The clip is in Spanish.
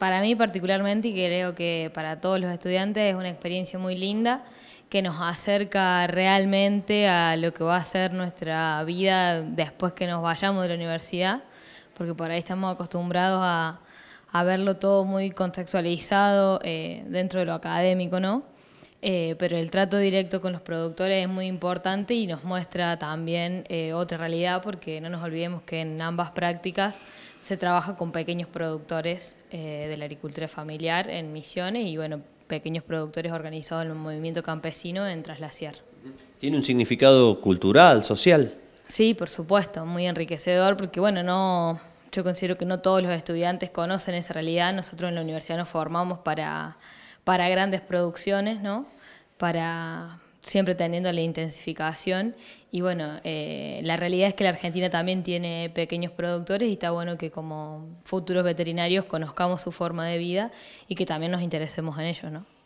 para mí particularmente y creo que para todos los estudiantes es una experiencia muy linda que nos acerca realmente a lo que va a ser nuestra vida después que nos vayamos de la universidad, porque por ahí estamos acostumbrados a, verlo todo muy contextualizado eh, dentro de lo académico, ¿no? Eh, pero el trato directo con los productores es muy importante y nos muestra también eh, otra realidad porque no nos olvidemos que en ambas prácticas se trabaja con pequeños productores eh, de la agricultura familiar en Misiones y bueno, pequeños productores organizados en el movimiento campesino en traslaciar ¿Tiene un significado cultural, social? Sí, por supuesto, muy enriquecedor porque bueno, no, yo considero que no todos los estudiantes conocen esa realidad, nosotros en la universidad nos formamos para para grandes producciones, ¿no? Para siempre teniendo la intensificación. Y bueno, eh, la realidad es que la Argentina también tiene pequeños productores y está bueno que como futuros veterinarios conozcamos su forma de vida y que también nos interesemos en ellos, ¿no?